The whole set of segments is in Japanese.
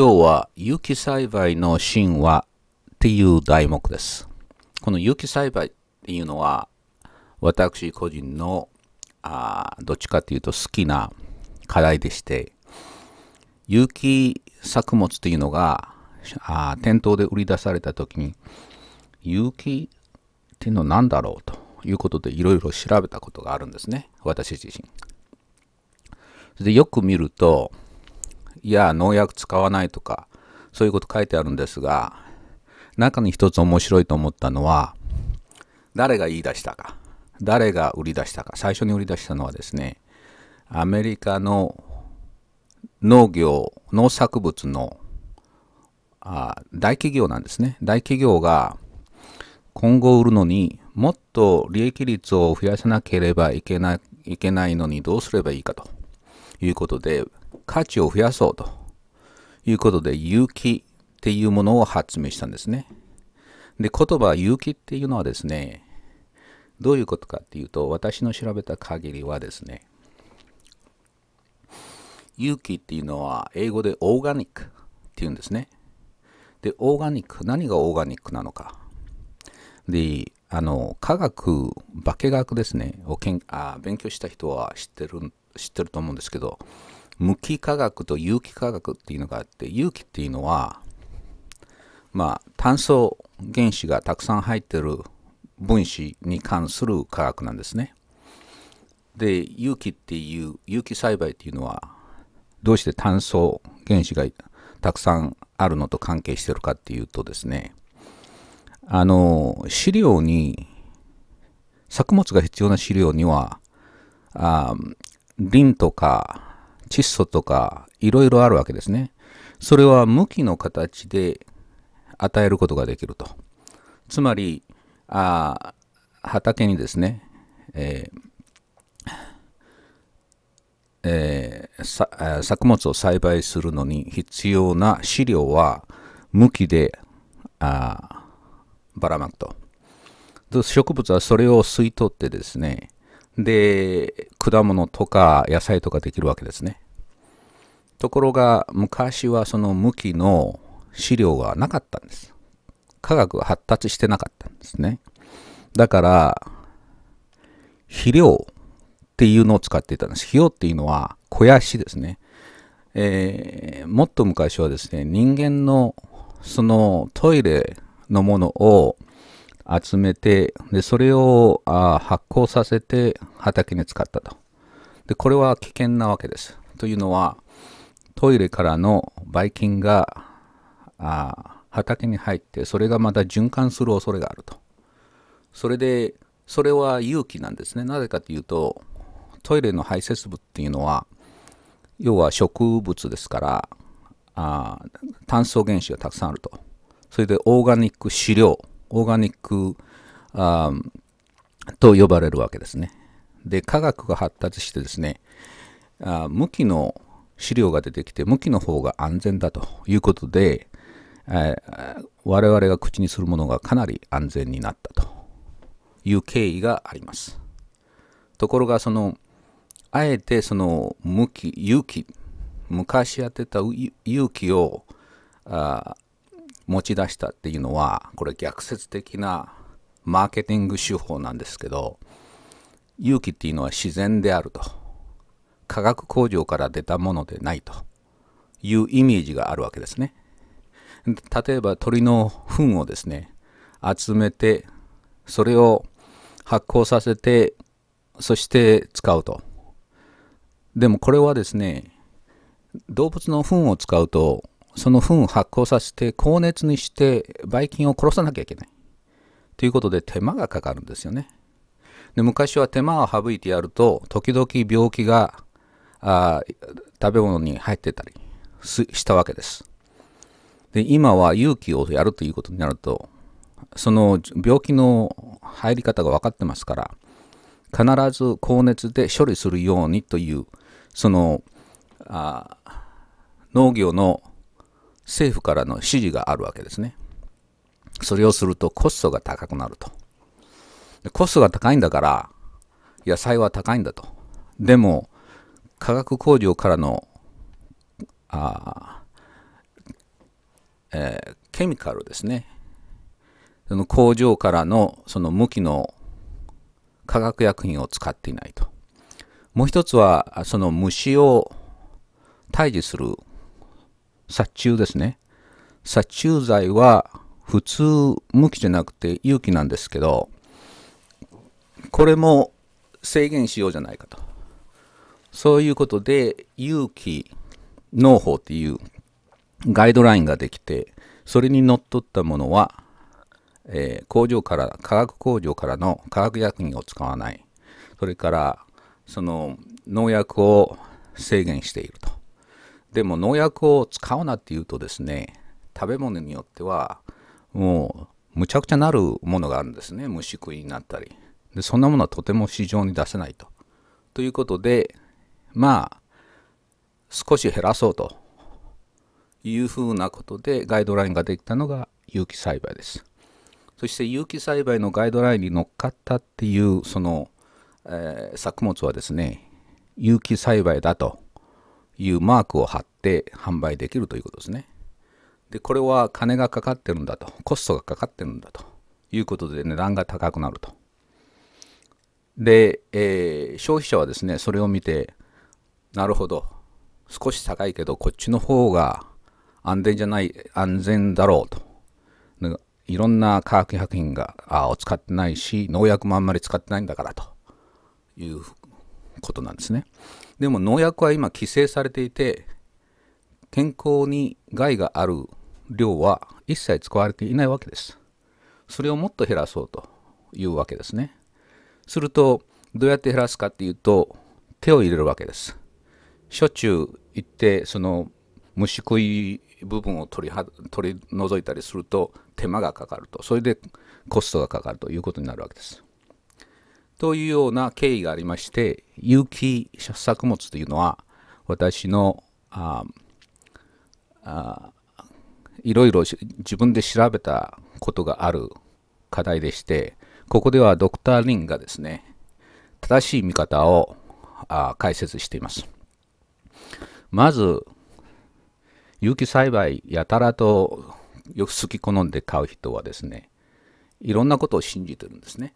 今日は有機栽培の神話っていう題目です。この有機栽培っていうのは私個人のあどっちかっていうと好きな課題でして有機作物っていうのがあ店頭で売り出された時に有機っていうのは何だろうということでいろいろ調べたことがあるんですね私自身。でよく見るといや農薬使わないとかそういうこと書いてあるんですが中に一つ面白いと思ったのは誰が言い出したか誰が売り出したか最初に売り出したのはですねアメリカの農業農作物のあ大企業なんですね大企業が今後売るのにもっと利益率を増やさなければいけないいけないのにどうすればいいかということで価値を増やそうということで、有機っていうものを発明したんですね。で、言葉有機っていうのはですね、どういうことかっていうと、私の調べた限りはですね、有機っていうのは英語でオーガニックっていうんですね。で、オーガニック、何がオーガニックなのか。で、あの、科学、化学ですね、をけんあ勉強した人は知ってる、知ってると思うんですけど、無機化学と有機化学っていうのがあって有機っていうのはまあ炭素原子がたくさん入ってる分子に関する化学なんですね。で有機っていう有機栽培っていうのはどうして炭素原子がたくさんあるのと関係してるかっていうとですねあの飼料に作物が必要な飼料にはあリンとか窒素とかいろいろあるわけですね。それは向きの形で与えることができると。つまり、あ畑にですね、えーえー、作物を栽培するのに必要な飼料は向きであばらまくと。植物はそれを吸い取ってですね、で、果物とか野菜とかできるわけですね。ところが昔はその向きの資料がなかったんです。科学が発達してなかったんですね。だから、肥料っていうのを使っていたんです。肥料っていうのは肥やしですね。えー、もっと昔はですね、人間のそのトイレのものを集めて、でそれをあ発酵させて畑に使ったと。で、これは危険なわけです。というのは、トイレからのばい菌があ畑に入ってそれがまた循環する恐れがあるとそれでそれは勇気なんですねなぜかというとトイレの排泄物っていうのは要は植物ですからあ炭素原子がたくさんあるとそれでオーガニック飼料オーガニックあと呼ばれるわけですねで科学が発達してですねあ無機の資料が出てきて向きの方が安全だということで、えー、我々が口にするものがかなり安全になったという経緯があります。ところがそのあえてその向き勇気昔やってた勇気をあ持ち出したっていうのはこれ逆説的なマーケティング手法なんですけど勇気っていうのは自然であると化学工場から出たものでないというイメージがあるわけですね。例えば鳥の糞をですね集めてそれを発酵させてそして使うと。でもこれはですね動物の糞を使うとその糞を発酵させて高熱にしてばい菌を殺さなきゃいけない。ということで手間がかかるんですよね。で昔は手間を省いてやると時々病気があ食べ物に入ってたりしたわけです。で今は勇気をやるということになるとその病気の入り方が分かってますから必ず高熱で処理するようにというそのあ農業の政府からの指示があるわけですね。それをするとコストが高くなると。コストが高いんだから野菜は高いんだと。でも化学工場からのあ、えー、ケミカルですねその工場からのその無機の化学薬品を使っていないともう一つはその虫を退治する殺虫ですね殺虫剤は普通無機じゃなくて有機なんですけどこれも制限しようじゃないかとそういうことで有機農法っていうガイドラインができてそれにのっとったものは、えー、工場から化学工場からの化学薬品を使わないそれからその農薬を制限しているとでも農薬を使うなっていうとですね食べ物によってはもうむちゃくちゃなるものがあるんですね虫食いになったりでそんなものはとても市場に出せないとということでまあ、少し減らそうというふうなことでガイドラインができたのが有機栽培です。そして有機栽培のガイドラインに乗っかったっていうその、えー、作物はですね、有機栽培だというマークを貼って販売できるということですね。で、これは金がかかってるんだと、コストがかかってるんだということで値段が高くなると。で、えー、消費者はですね、それを見て、なるほど。少し高いけど、こっちの方が安全じゃない、安全だろうと。いろんな化学薬品がを使ってないし、農薬もあんまり使ってないんだからということなんですね。でも農薬は今規制されていて、健康に害がある量は一切使われていないわけです。それをもっと減らそうというわけですね。すると、どうやって減らすかっていうと、手を入れるわけです。しょっちゅう行ってその虫食い部分を取りは取り除いたりすると手間がかかるとそれでコストがかかるということになるわけです。というような経緯がありまして有機作物というのは私のああいろいろ自分で調べたことがある課題でしてここではドクター・リンがですね正しい見方をあ解説しています。まず、有機栽培やたらとよく好き好んで買う人はですね、いろんなことを信じてるんですね。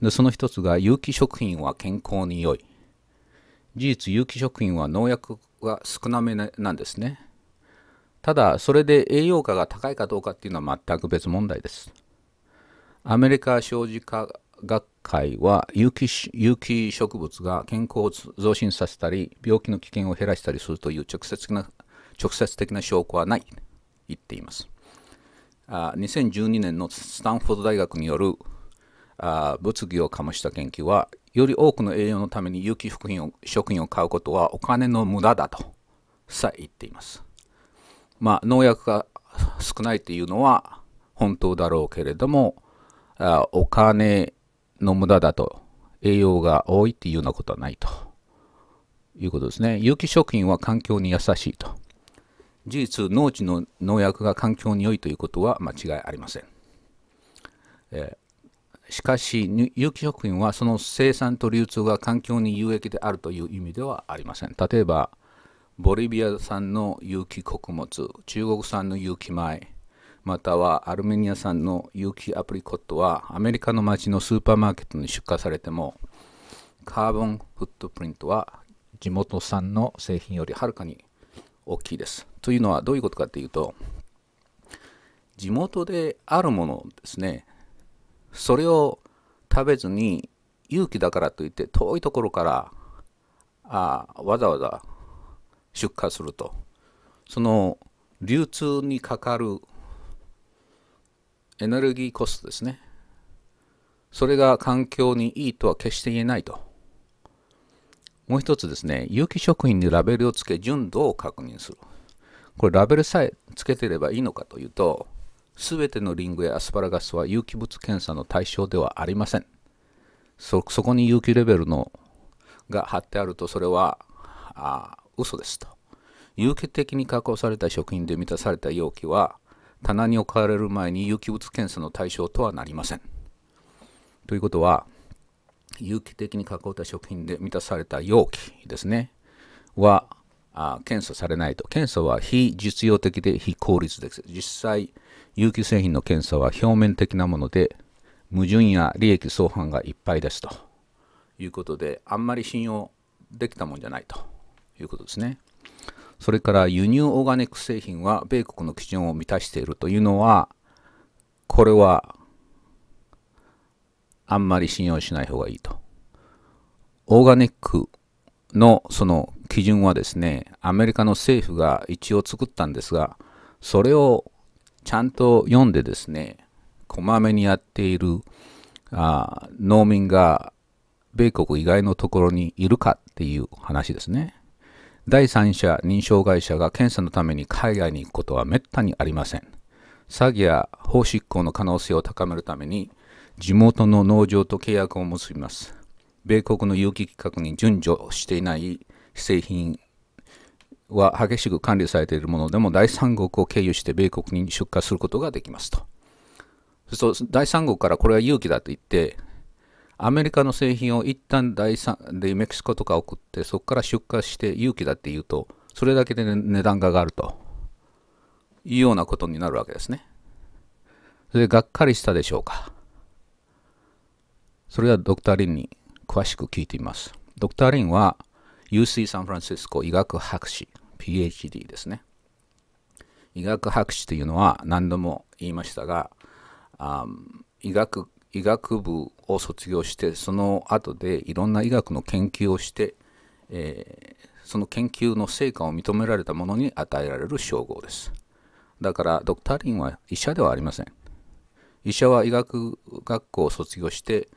で、その一つが、有機食品は健康に良い。事実、有機食品は農薬が少なめなんですね。ただ、それで栄養価が高いかどうかっていうのは全く別問題です。アメリカ小児科学会は有機有機植物が健康を増進させたり病気の危険を減らしたりするという直接的な直接的な証拠はないと言っていますあ2012年のスタンフォード大学によるあ物議を醸した研究はより多くの栄養のために有機食品を食品を買うことはお金の無駄だとさえ言っていますまあ農薬が少ないというのは本当だろうけれどもあお金の無駄だと栄養が多いっていうようなことはないということですね有機食品は環境に優しいと事実農地の農薬が環境に良いということは間違いありません、えー、しかし有機食品はその生産と流通が環境に有益であるという意味ではありません例えばボリビア産の有機穀物中国産の有機米またはアルメニア産の有機アプリコットはアメリカの街のスーパーマーケットに出荷されてもカーボンフットプリントは地元産の製品よりはるかに大きいです。というのはどういうことかというと地元であるものですねそれを食べずに勇気だからといって遠いところからあわざわざ出荷するとその流通にかかるエネルギーコストですね。それが環境にいいとは決して言えないと。もう一つですね、有機食品にラベルをつけ、純度を確認する。これ、ラベルさえつけてればいいのかというと、すべてのリンゴやアスパラガスは有機物検査の対象ではありません。そ、そこに有機レベルのが貼ってあると、それは、あ嘘ですと。有機的に加工された食品で満たされた容器は、棚に置かれる前に有機物検査の対象とはなりません。ということは、有機的に加工た食品で満たされた容器ですね、はあ検査されないと。検査は非実用的で非効率です。実際、有機製品の検査は表面的なもので、矛盾や利益相反がいっぱいですということで、あんまり信用できたもんじゃないということですね。それから輸入オーガニック製品は米国の基準を満たしているというのは、これはあんまり信用しない方がいいと。オーガニックのその基準はですね、アメリカの政府が一応作ったんですが、それをちゃんと読んでですね、こまめにやっているあ農民が米国以外のところにいるかっていう話ですね。第三者認証会社が検査のために海外に行くことはめったにありません。詐欺や法執行の可能性を高めるために地元の農場と契約を結びます。米国の有機規格に順序していない製品は激しく管理されているものでも第三国を経由して米国に出荷することができますと。そう第三国からこれは勇気だと言ってアメリカの製品を一旦第三でメキシコとか送ってそこから出荷して勇気だって言うとそれだけで、ね、値段が上がるというようなことになるわけですね。それでがっかりしたでしょうか。それはドクター・リンに詳しく聞いてみます。ドクター・リンは UC サンフランシスコ医学博士 PhD ですね。医学博士というのは何度も言いましたが、医学医学部を卒業してその後でいろんな医学の研究をして、えー、その研究の成果を認められたものに与えられる称号ですだからドクターリンは医者ではありません医者は医学学校を卒業して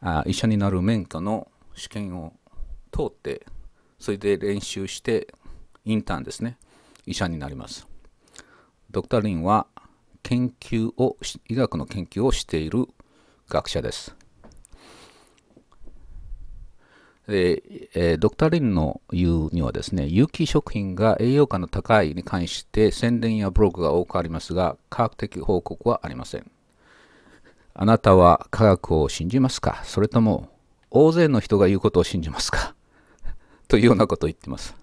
あ医者になる免許の試験を通ってそれで練習してインターンですね医者になりますドクター・リンは研究を医学の研究をしている学者です。でえー、ドクター・リンの言うにはですね、有機食品が栄養価の高いに関して宣伝やブログが多くありますが、科学的報告はありません。あなたは科学を信じますかそれとも大勢の人が言うことを信じますか というようなことを言ってます。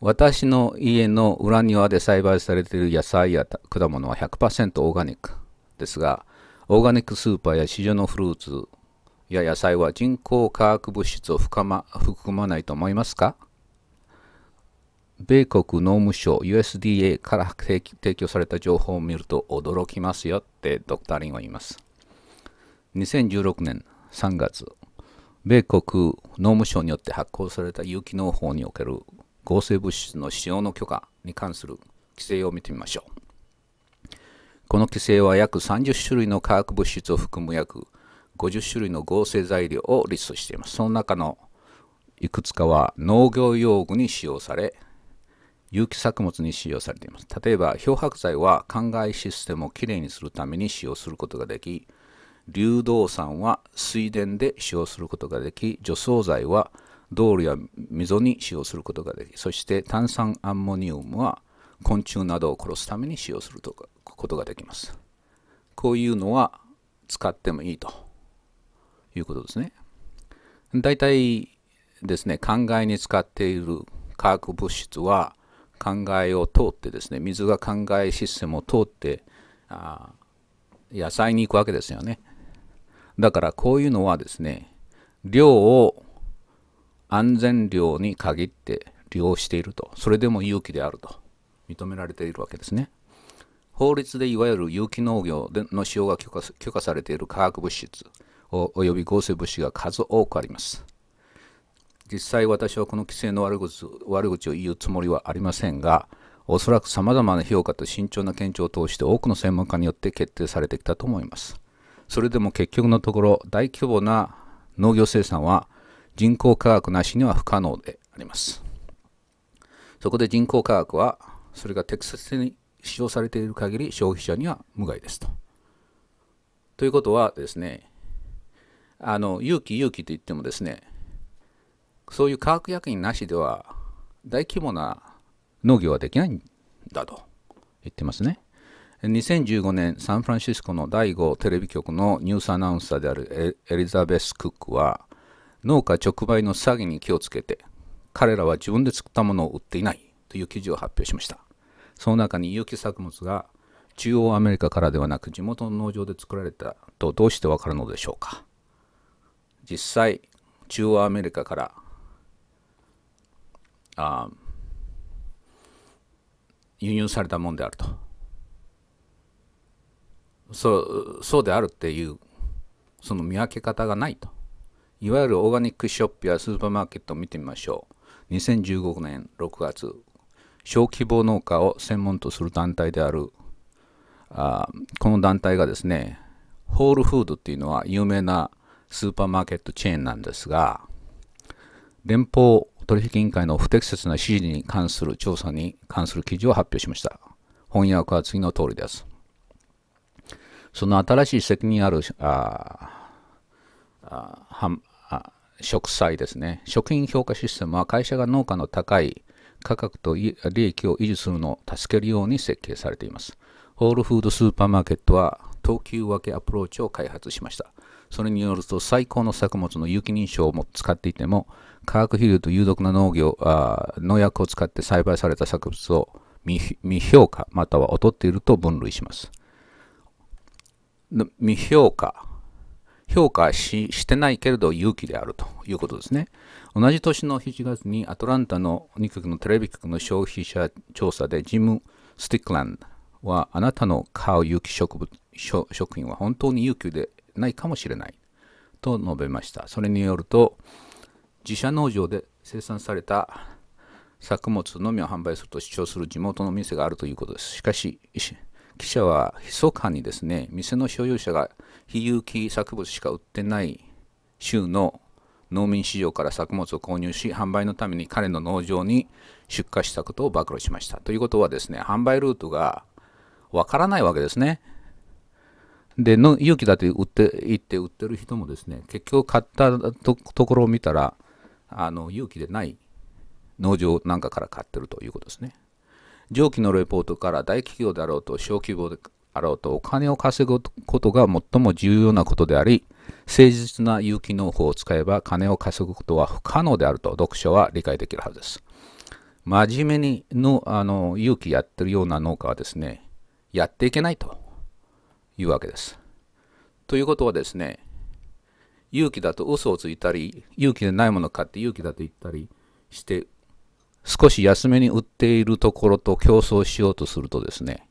私の家の裏庭で栽培されている野菜や果物は100%オーガニックですが、オーガニックスーパーや市場のフルーツや野菜は人工化学物質を含ま含まないと思いますか米国農務省 USDA から提供された情報を見ると驚きますよってドクターリンは言います。2016年3月、米国農務省によって発行された有機農法における合成物質の使用の許可に関する規制を見てみましょう。この規制は約30種類の化学物質を含む約50種類の合成材料をリストしています。その中のいくつかは農業用具に使用され、有機作物に使用されています。例えば、漂白剤は灌漑システムをきれいにするために使用することができ、流動酸は水田で使用することができ、除草剤は道路や溝に使用することができ、そして炭酸アンモニウムは昆虫などを殺すために使用するとかことができます。こういうのは使ってもいいということですね。大体ですね、灌漑に使っている化学物質は灌漑を通ってですね、水が灌漑システムを通ってあ野菜に行くわけですよね。だからこういうのはですね、量を安全量に限って利用していると。それでも有機であると。認められているわけですね。法律でいわゆる有機農業での使用が許可許可されている化学物質および合成物質が数多くあります。実際私はこの規制の悪口悪口を言うつもりはありませんが、おそらく様々な評価と慎重な検証を通して多くの専門家によって決定されてきたと思います。それでも結局のところ大規模な農業生産は人工科学なしには不可能であります。そこで人工科学はそれが適切に使用されている限り消費者には無害ですと。ということはですねあの勇気勇気といってもですねそういう化学薬品なしでは大規模な農業はできないんだと言ってますね。2015年サンフランシスコの第5テレビ局のニュースアナウンサーであるエリザベス・クックは農家直売の詐欺に気をつけて彼らは自分で作ったものを売っていないという記事を発表しました。その中に有機作物が中央アメリカからではなく地元の農場で作られたとどうしてわかるのでしょうか実際中央アメリカからあ輸入されたもんであるとそうそうであるっていうその見分け方がないといわゆるオーガニックショップやスーパーマーケットを見てみましょう2015年6月小規模農家を専門とする団体であるあこの団体がですねホールフードっていうのは有名なスーパーマーケットチェーンなんですが連邦取引委員会の不適切な指示に関する調査に関する記事を発表しました翻訳は次の通りですその新しい責任あるああ食材ですね食品評価システムは会社が農家の高い価格と利益を維持するのを助けるように設計されています。ホールフードスーパーマーケットは等級分けアプローチを開発しました。それによると最高の作物の有機認証をも使っていても化学肥料と有毒な農業あ農薬を使って栽培された作物を未評価または劣っていると分類します。未評価評価してないけれど有機であるということですね。同じ年の7月にアトランタの2局のテレビ局の消費者調査でジム・スティックランドはあなたの買う有機食物食品は本当に有機でないかもしれないと述べました。それによると自社農場で生産された作物のみを販売すると主張する地元の店があるということです。しかし、記者は密かにですね、店の所有者が非有機作物しか売ってない州の農民市場から作物を購入し販売のために彼の農場に出荷したことを暴露しましたということはですね販売ルートがわからないわけですねで勇気だって売って言って売ってる人もですね結局買ったところを見たらあの勇気でない農場なんかから買ってるということですね上記のレポートから大企業であろうと小規模であろうとお金を稼ぐことが最も重要なことであり誠実な有機農法を使えば金を稼ぐことは不可能であると読者は理解できるはずです。真面目にのあの有機やってるような農家はですね、やっていけないというわけです。ということはですね、勇気だと嘘をついたり、勇気でないものを買って勇気だと言ったりして、少し安めに売っているところと競争しようとするとですね、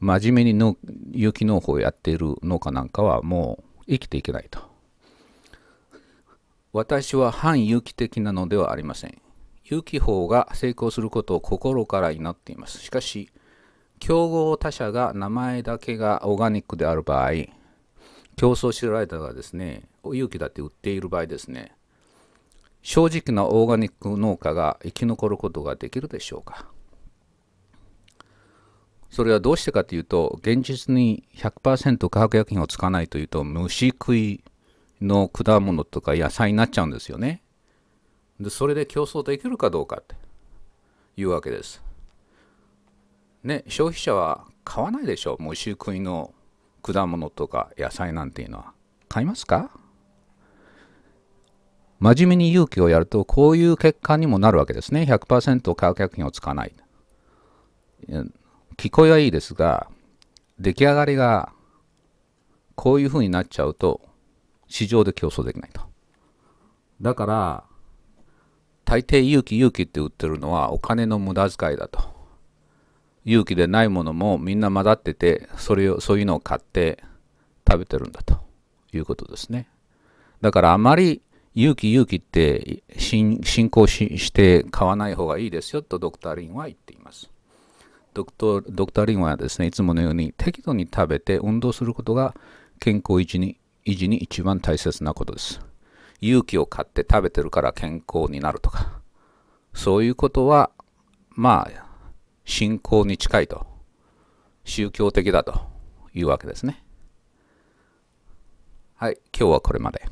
真面目に有機農法をやっている農家なんかはもう生きていけないと。私は反有機的なのではありません。有機法が成功することを心から祈っています。しかし、競合他社が名前だけがオーガニックである場合、競争しられたがですね、有機だって売っている場合ですね、正直なオーガニック農家が生き残ることができるでしょうかそれはどうしてかというと現実に100%化学薬品を使わないというと虫食いの果物とか野菜になっちゃうんですよね。でそれで競争できるかどうかっていうわけです。ね消費者は買わないでしょう、虫食いの果物とか野菜なんていうのは。買いますか真面目に勇気をやるとこういう結果にもなるわけですね。100%化学薬品を使わない。聞こえはいいですが、出来上がりがこういう風になっちゃうと、市場で競争できないと。だから、大抵勇気勇気って売ってるのはお金の無駄遣いだと。勇気でないものもみんな混ざってて、それを、そういうのを買って食べてるんだということですね。だからあまり勇気勇気って進行して買わない方がいいですよとドクター・リンは言っています。ドクトドクターリンはですね、いつものように適度に食べて運動することが健康維持に維持に一番大切なことです。勇気を買って食べてるから健康になるとか、そういうことは、まあ、信仰に近いと、宗教的だというわけですね。はい、今日はこれまで。